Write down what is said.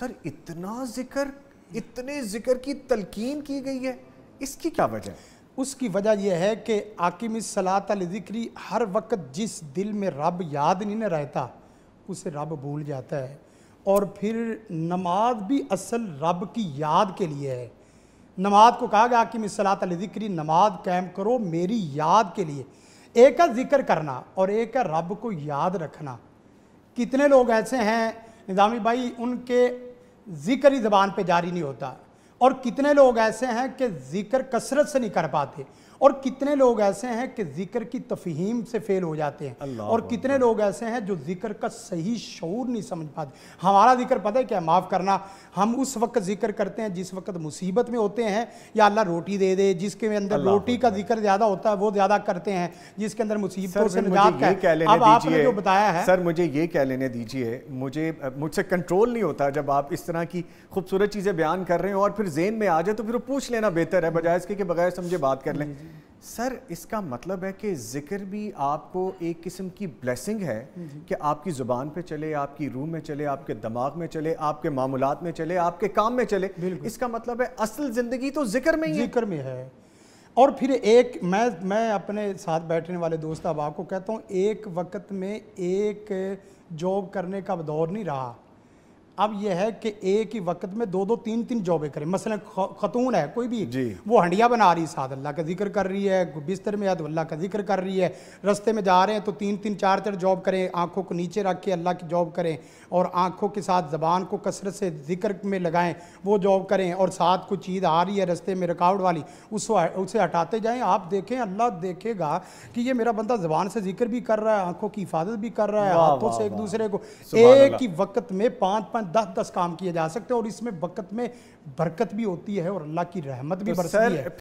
Sir इतना जिक्र इतने जिक्र की तलकीन की गई है इसकी क्या वजह है उसकी वजह यह है कि आकिम सलात जिक्री हर वक्त जिस दिल में रब याद नहीं ना रहता उसे रब भूल जाता है और फिर नमाज भी असल रब की याद के लिए है नमाज को कहा गया कि सलात जिक्री नमाज कैम करो मेरी याद के लिए एक का जिक्र करना और एक है रब को याद रखना कितने लोग ऐसे हैं निज़ामी भाई उनके जिक्र ही ज़बान पे जारी नहीं होता और कितने लोग ऐसे हैं कि जिक्र कसरत से नहीं कर पाते और कितने लोग ऐसे हैं कि जिक्र की तफहीम से फेल हो जाते हैं और कितने लोग ऐसे हैं जो जिक्र का सही शूर नहीं समझ पाते हमारा जिक्र पता है क्या माफ़ करना हम उस वक्त जिक्र करते हैं जिस वक्त मुसीबत में होते हैं या अल्लाह रोटी दे दे जिसके अंदर रोटी का जिक्र ज़्यादा होता है वो ज़्यादा करते हैं जिसके अंदर मुसीबतों से आपने बताया है सर मुझे ये कह लेने दीजिए मुझे मुझसे कंट्रोल नहीं होता जब आप इस तरह की खूबसूरत चीज़ें बयान कर रहे हो और फिर जेन में आ जाए तो फिर पूछ लेना बेहतर है बजाय इसके बगैर समझे बात कर लें सर इसका मतलब है कि ज़िक्र भी आपको एक किस्म की ब्लेसिंग है हम्म। कि आपकी ज़ुबान पे चले आपकी रूह में चले आपके दिमाग में चले आपके मामूलात में चले आपके काम में चले इसका मतलब है असल ज़िंदगी तो ज़िक्र में ही ज़िक्र में है और फिर एक मैं मैं अपने साथ बैठने वाले दोस्त अब आपको कहता हूँ एक वक्त में एक जॉब करने का दौर नहीं रहा अब यह है कि एक ही वक्त में दो दो तीन तीन जॉबें करें मसलन खतून है कोई भी वो हंडिया बना रही है साथ अल्लाह का जिक्र कर रही है बिस्तर में याद तो अल्लाह का जिक्र कर रही है रस्ते में जा रहे हैं तो तीन तीन चार चार जॉब करें आंखों को नीचे रख के अल्लाह की जॉब करें और आंखों के साथ ज़बान को कसरत से जिक्र में लगाएं वो जॉब करें और साथ कोई चीज़ आ रही है रस्ते में रुकावट वाली उसको उसे हटाते जाएँ आप देखें अल्लाह देखेगा कि ये मेरा बंदा ज़बान से जिक्र भी कर रहा है आंखों की हिफाजत भी कर रहा है हाथों से एक दूसरे को एक ही वक्त में पाँच पाँच दस दस काम किए जा सकते हैं और इसमें बरकत में बरकत भी होती है और अल्लाह की रहमत भी तो बरसती है